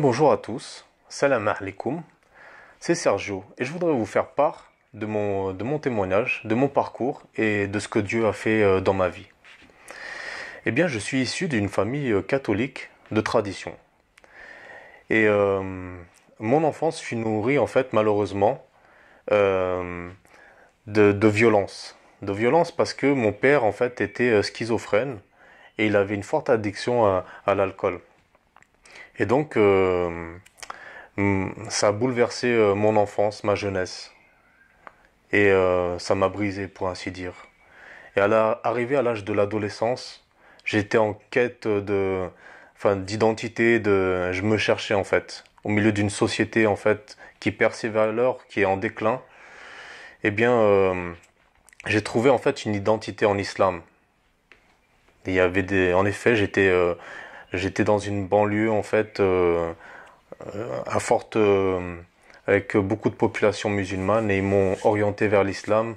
Bonjour à tous, salam alaikum, c'est Sergio et je voudrais vous faire part de mon, de mon témoignage, de mon parcours et de ce que Dieu a fait euh, dans ma vie. Eh bien, je suis issu d'une famille euh, catholique de tradition. Et euh, mon enfance fut nourrie, en fait, malheureusement, de, violence. De violence parce que mon père, en fait, était schizophrène et il avait une forte addiction à l'alcool. Et donc, euh, ça a bouleversé euh, mon enfance, ma jeunesse. Et euh, ça m'a brisé, pour ainsi dire. Et à arrivé à l'âge de l'adolescence, j'étais en quête de, enfin, d'identité, de, je me cherchais en fait, au milieu d'une société en fait qui perd ses valeurs, qui est en déclin. Eh bien, j'ai trouvé en fait une identité en islam. Il y avait des, en effet, j'étais J'étais dans une banlieue en fait euh, euh, à forte euh, avec beaucoup de populations musulmanes et ils m'ont orienté vers l'islam.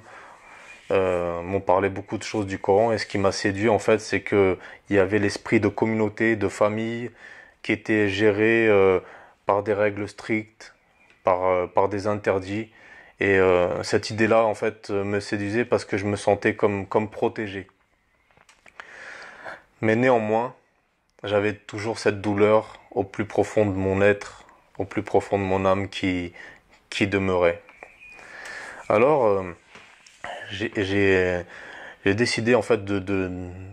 m'ont parlé beaucoup de choses du Coran et ce qui m'a séduit en fait c'est que il y avait l'esprit de communauté, de famille qui était géré par des règles strictes, par, par des interdits et cette idée là en fait me séduisait parce que je me sentais comme, comme protégé. Mais néanmoins, j'avais toujours cette douleur au plus profond de mon être, au plus profond de mon âme qui, qui demeurait. Alors, euh, j'ai décidé en fait de,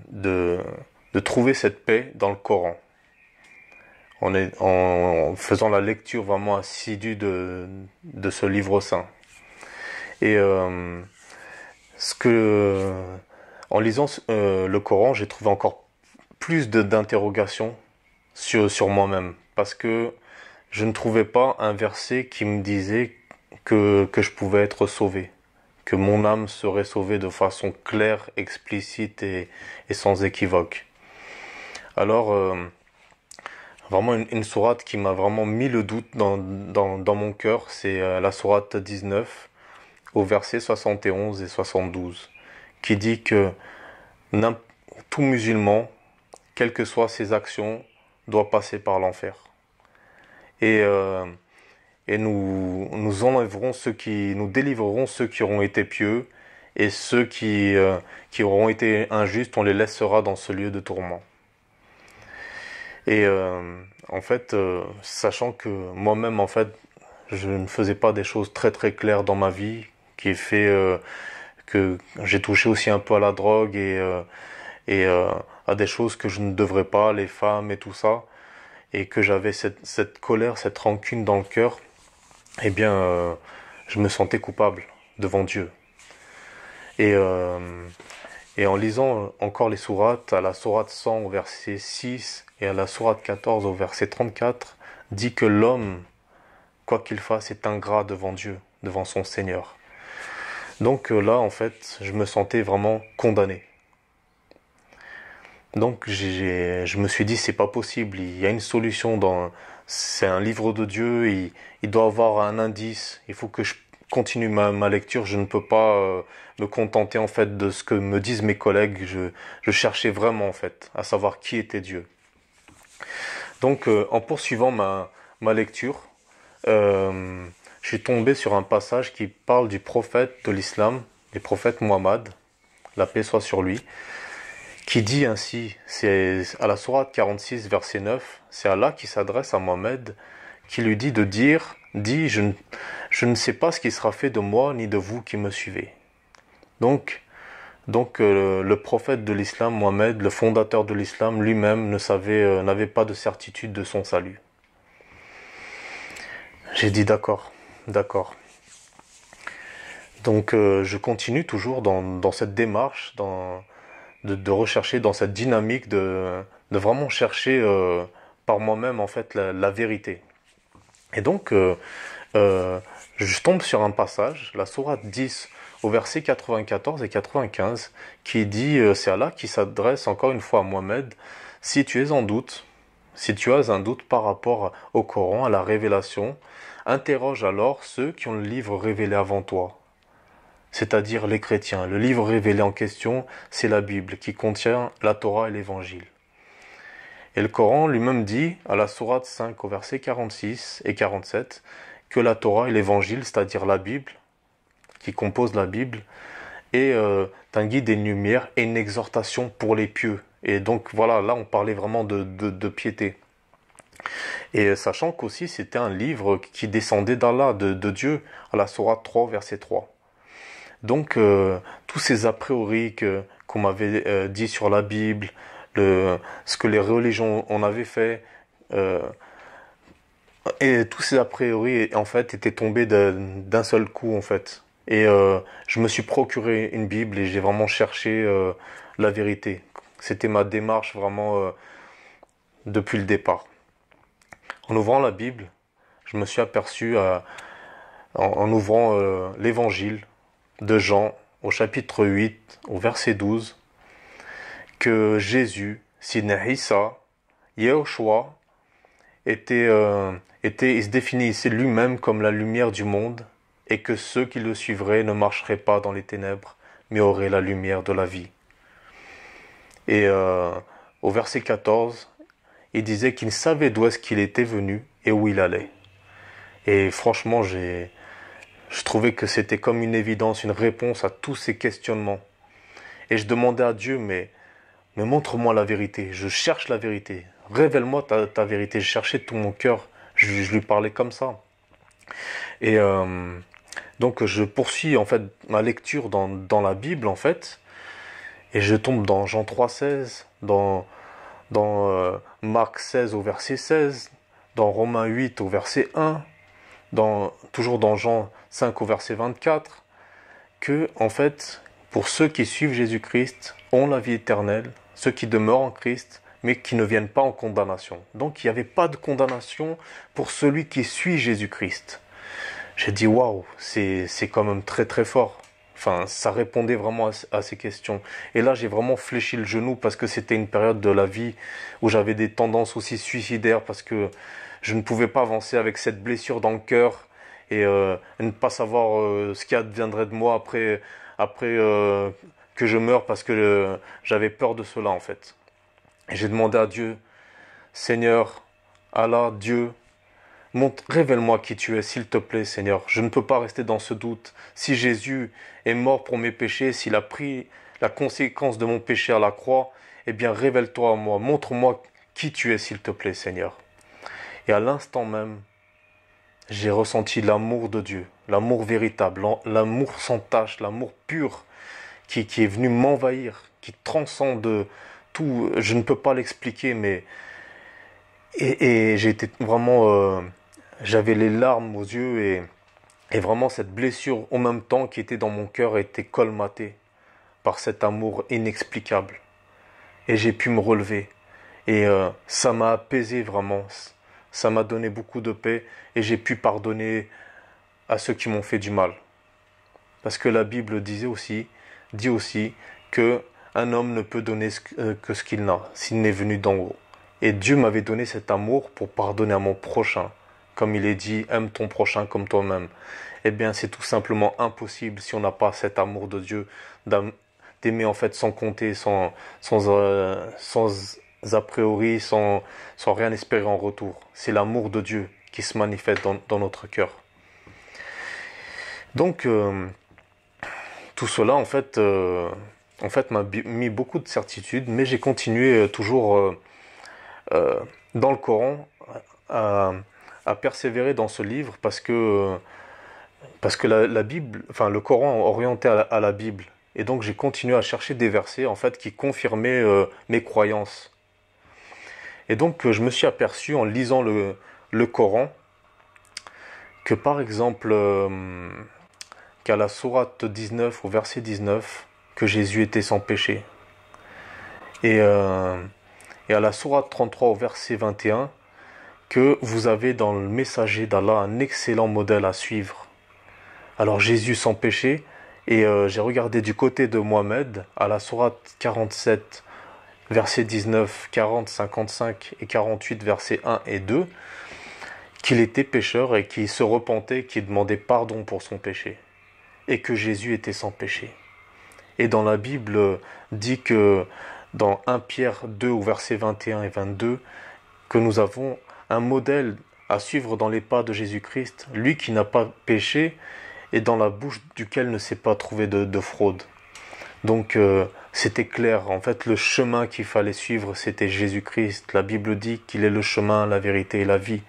de, trouver cette paix dans le Coran. En, faisant la lecture vraiment assidue de, de ce livre saint. Et euh, ce que, en lisant euh, le Coran, j'ai trouvé encore plus d'interrogations sur, sur moi-même parce que je ne trouvais pas un verset qui me disait que, que je pouvais être sauvé, que mon âme serait sauvée de façon claire, explicite et, et sans équivoque. Alors, euh, vraiment une, sourate qui m'a vraiment mis le doute dans, dans, dans mon cœur, c'est euh, la sourate 19 au verset 71 et 72, qui dit que tout musulman quelles que soient ses actions, doit passer par l'enfer. Euh, et, nous, nous enlèverons ceux qui, nous délivrerons ceux qui auront été pieux, et ceux qui, euh, qui auront été injustes, on les laissera dans ce lieu de tourment. Et euh, en fait, sachant que moi-même, en fait, je ne faisais pas des choses très très claires dans ma vie, qui fait que j'ai touché aussi un peu à la drogue et à des choses que je ne devrais pas, les femmes et tout ça, et que j'avais cette, colère, cette rancune dans le cœur, eh bien, euh, je me sentais coupable devant Dieu. Et, euh, et en lisant encore les sourates, à la sourate 100 au verset 6 et à la sourate 14 au verset 34, dit que l'homme, quoi qu'il fasse, est ingrat devant Dieu, devant son Seigneur. Donc euh, là, en fait, je me sentais vraiment condamné. Donc je me suis dit c'est pas possible, il y a une solution dans c'est un livre de Dieu, il, doit avoir un indice, il faut que je continue ma, lecture, je ne peux pas euh, me contenter en fait de ce que me disent mes collègues, je, cherchais vraiment en fait à savoir qui était Dieu. Donc euh, en poursuivant ma, lecture, euh, je suis tombé sur un passage qui parle du prophète de l'islam, du prophète Muhammad, la paix soit sur lui, qui dit ainsi, c'est à la sourate 46, verset 9, c'est Allah qui s'adresse à Mohamed, qui lui dit de dire, dit, je ne, je ne, sais pas ce qui sera fait de moi ni de vous qui me suivez. Donc, donc euh, le prophète de l'islam, Mohamed, le fondateur de l'islam, lui-même ne savait, euh, n'avait pas de certitude de son salut. J'ai dit d'accord, d'accord. Donc euh, je continue toujours dans, dans cette démarche, dans, de, rechercher dans cette dynamique de, vraiment chercher euh, par moi-même en fait la, vérité. Et donc, euh, euh, je tombe sur un passage, la sourate 10 au verset 94 et 95, qui dit, c'est Allah qui s'adresse encore une fois à Mohamed, si tu es en doute, si tu as un doute par rapport au Coran, à la révélation, interroge alors ceux qui ont le livre révélé avant toi c'est-à-dire les chrétiens. Le livre révélé en question, c'est la Bible, qui contient la Torah et l'Évangile. Et le Coran lui-même dit, à la Sourate 5 au verset 46 et 47, que la Torah et l'Évangile, c'est-à-dire la Bible, qui compose la Bible, est euh, un guide et une lumière et une exhortation pour les pieux. Et donc voilà, là on parlait vraiment de, de, piété. Et euh, sachant qu'aussi c'était un livre qui descendait d'Allah, de, de Dieu, à la Sourate 3, verset 3. Donc euh, tous ces a priori qu'on m'avait euh, dit sur la Bible, ce que les religions on avait fait, euh, et tous ces a priori en fait étaient tombés d'un seul coup en fait. Et je me suis procuré une Bible et j'ai vraiment cherché la vérité. C'était ma démarche vraiment depuis le départ. En ouvrant la Bible, je me suis aperçu en, ouvrant l'évangile de Jean au chapitre 8, au verset 12, que Jésus, Sidna Issa, était, euh, était, il se définissait lui-même comme la lumière du monde, et que ceux qui le suivraient ne marcheraient pas dans les ténèbres, mais auraient la lumière de la vie. Et euh, au verset 14, il disait qu'il savait d'où est-ce qu'il était venu et où il allait. Et franchement, j'ai je trouvais que c'était comme une évidence, une réponse à tous ces questionnements. Et je demandais à Dieu, mais, montre-moi la vérité. Je cherche la vérité. Révèle-moi ta, vérité. Je cherchais tout mon cœur. Je, lui parlais comme ça. Et euh, donc je poursuis en fait ma lecture dans, dans, la Bible en fait. Et je tombe dans Jean 3,16, dans, dans euh, Marc 16 au verset 16, dans Romains 8 au verset 1, toujours dans Jean 5 au verset 24, que, en fait, pour ceux qui suivent Jésus-Christ, ont la vie éternelle, ceux qui demeurent en Christ, mais qui ne viennent pas en condamnation. Donc il n'y avait pas de condamnation pour celui qui suit Jésus-Christ. J'ai dit, waouh, c'est quand même très très fort. Enfin, ça répondait vraiment à, ces questions. Et là, j'ai vraiment fléchi le genou parce que c'était une période de la vie où j'avais des tendances aussi suicidaires parce que je ne pouvais pas avancer avec cette blessure dans le cœur et euh, ne pas savoir euh, ce qui adviendrait de moi après, après euh, que je meure parce que j'avais peur de cela en fait. J'ai demandé à Dieu, Seigneur, Allah, Dieu, Révèle-moi qui tu es, s'il te plaît, Seigneur. Je ne peux pas rester dans ce doute. Si Jésus est mort pour mes péchés, s'il a pris la conséquence de mon péché à la croix, eh bien révèle-toi à moi, montre-moi qui tu es, s'il te plaît, Seigneur. Et à l'instant même, j'ai ressenti l'amour de Dieu, l'amour véritable, l'amour sans tache, l'amour pur qui, qui, est venu m'envahir, qui transcende tout. Je ne peux pas l'expliquer, mais... Et, j'ai été vraiment... Euh, j'avais les larmes aux yeux et, et vraiment cette blessure en même temps qui était dans mon cœur était colmatée par cet amour inexplicable. Et j'ai pu me relever. Et euh, ça m'a apaisé vraiment. Ça m'a donné beaucoup de paix et j'ai pu pardonner à ceux qui m'ont fait du mal. Parce que la Bible disait aussi, dit aussi que un homme ne peut donner euh, que ce qu'il n'a s'il n'est venu d'en haut. Et Dieu m'avait donné cet amour pour pardonner à mon prochain comme il est dit, aime ton prochain comme toi-même. Eh bien, c'est tout simplement impossible si on n'a pas cet amour de Dieu, d'aimer en fait sans compter, euh, sans, a priori, sans, sans rien espérer en retour. C'est l'amour de Dieu qui se manifeste dans, notre cœur. Donc, euh, tout cela, en fait, euh, en fait, m'a mis beaucoup de certitudes, mais j'ai continué toujours dans le Coran à, à persévérer dans ce livre parce que, parce que la, Bible, enfin le Coran orienté à la, Bible. Et donc j'ai continué à chercher des versets en fait qui confirmaient euh, mes croyances. Et donc euh, je me suis aperçu en lisant le, le Coran que par exemple euh, qu'à la sourate 19 au verset 19 que Jésus était sans péché. Et, et à la sourate 33 au verset 21 que vous avez dans le messager d'Allah un excellent modèle à suivre. Alors Jésus sans péché, et euh, j'ai regardé du côté de Mohamed, à la sourate 47, versets 19, 40, 55 et 48, versets 1 et 2, qu'il était pécheur et qu'il se repentait, qu'il demandait pardon pour son péché, et que Jésus était sans péché. Et dans la Bible euh, dit que dans 1 Pierre 2 au verset 21 et 22, que nous avons un modèle à suivre dans les pas de Jésus-Christ, lui qui n'a pas péché et dans la bouche duquel ne s'est pas trouvé de, fraude. Donc euh, c'était clair, en fait le chemin qu'il fallait suivre c'était Jésus-Christ. La Bible dit qu'il est le chemin, la vérité et la vie.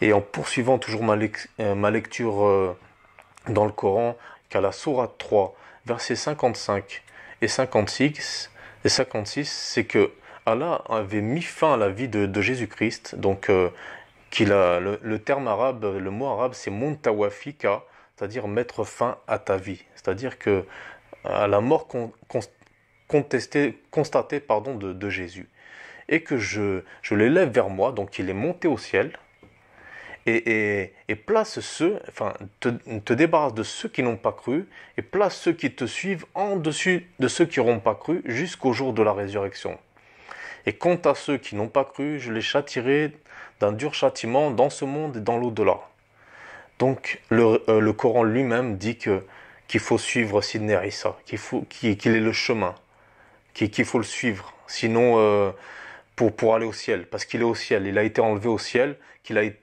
Et en poursuivant toujours ma, euh, lecture euh, dans le Coran, qu'à la Sourate 3, versets 55 et 56, et 56 c'est que Allah avait mis fin à la vie de, Jésus-Christ. Donc, euh, qu'il a, le, terme arabe, le mot arabe, c'est montawafika, c'est-à-dire mettre fin à ta vie. C'est-à-dire que euh, à la mort constatée pardon, de, Jésus. Et que je, je l'élève vers moi, donc il est monté au ciel. Et, place ceux, enfin, te, te débarrasse de ceux qui n'ont pas cru, et place ceux qui te suivent en dessus de ceux qui n'auront pas cru jusqu'au jour de la résurrection. Et quant à ceux qui n'ont pas cru, je les châtirai d'un dur châtiment dans ce monde et dans l'au-delà. Donc le, euh, Coran lui-même dit qu'il faut suivre Sidney Rissa, qu'il est le chemin, qu'il faut le suivre, sinon euh, pour, aller au ciel, parce qu'il est au ciel, il a été enlevé au ciel, qu'il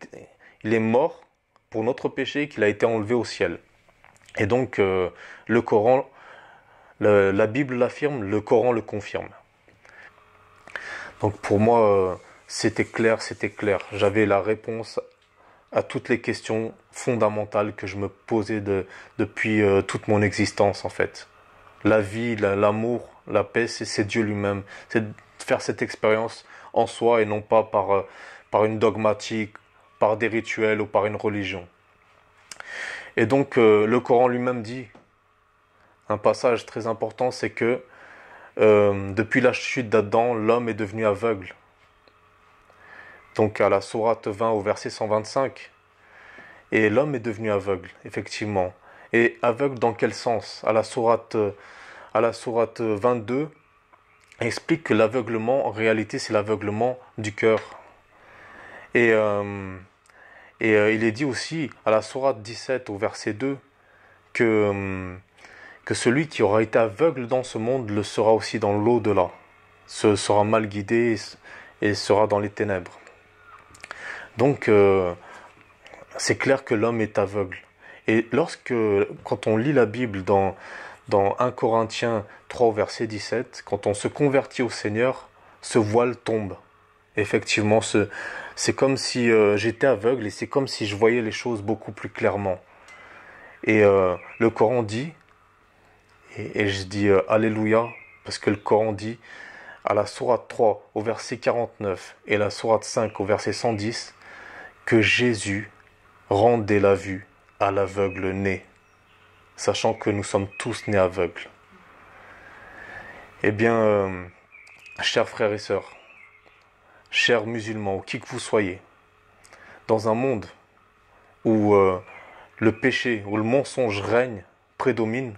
il est mort pour notre péché, qu'il a été enlevé au ciel. Et donc euh, le Coran, la Bible l'affirme, le Coran le confirme. Donc pour moi, euh, c'était clair, c'était clair. J'avais la réponse à toutes les questions fondamentales que je me posais depuis euh, toute mon existence en fait. La vie, l'amour, la, paix, c'est Dieu lui-même. C'est de faire cette expérience en soi et non pas par, euh, par une dogmatique, par des rituels ou par une religion. Et donc le Coran lui-même dit, un passage très important, c'est que euh, depuis la chute d'Adam, l'homme est devenu aveugle. Donc à la sourate 20 au verset 125. Et l'homme est devenu aveugle, effectivement. Et aveugle dans quel sens À la sourate à la sourate 22 explique que l'aveuglement en réalité c'est l'aveuglement du cœur. Et, euh, et euh, il est dit aussi à la sourate 17 au verset 2 que que celui qui aura été aveugle dans ce monde le sera aussi dans l'au-delà, se sera mal guidé et sera dans les ténèbres. Donc, euh, c'est clair que l'homme est aveugle. Et lorsque, quand on lit la Bible dans, dans 1 Corinthiens 3, verset 17, quand on se convertit au Seigneur, ce voile tombe. Effectivement, c'est comme si euh, j'étais aveugle et c'est comme si je voyais les choses beaucoup plus clairement. Et euh, le Coran dit et, je dis euh, Alléluia, parce que le Coran dit à la sourate 3 au verset 49 et la sourate 5 au verset 110 que Jésus rendait la vue à l'aveugle né, sachant que nous sommes tous nés aveugles. Eh bien, euh, chers frères et sœurs, chers musulmans, ou qui que vous soyez, dans un monde où euh, le péché, où le mensonge règne, prédomine,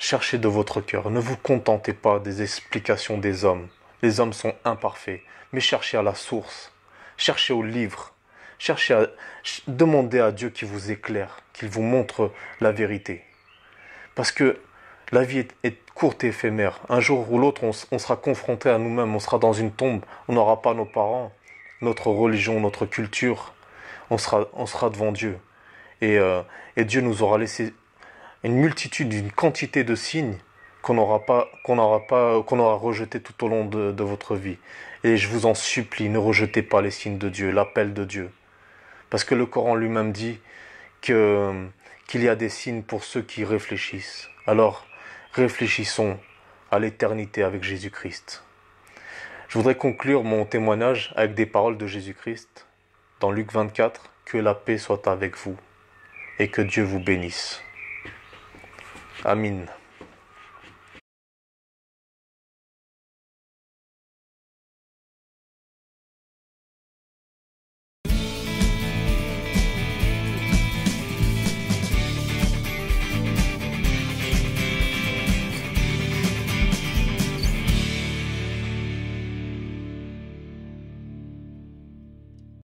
Cherchez de votre cœur, ne vous contentez pas des explications des hommes. Les hommes sont imparfaits, mais cherchez à la source, cherchez au livre, cherchez à demander à Dieu qu'il vous éclaire, qu'il vous montre la vérité. Parce que la vie est, courte et éphémère. Un jour ou l'autre, on, sera confronté à nous-mêmes, on sera dans une tombe, on n'aura pas nos parents, notre religion, notre culture. On sera, on sera devant Dieu. Et, euh, et Dieu nous aura laissé une multitude, une quantité de signes qu'on n'aura pas, qu'on aura pas, qu'on aura rejeté tout au long de, votre vie. Et je vous en supplie, ne rejetez pas les signes de Dieu, l'appel de Dieu. Parce que le Coran lui-même dit que, qu'il y a des signes pour ceux qui réfléchissent. Alors, réfléchissons à l'éternité avec Jésus-Christ. Je voudrais conclure mon témoignage avec des paroles de Jésus-Christ dans Luc 24, que la paix soit avec vous et que Dieu vous bénisse. I mean.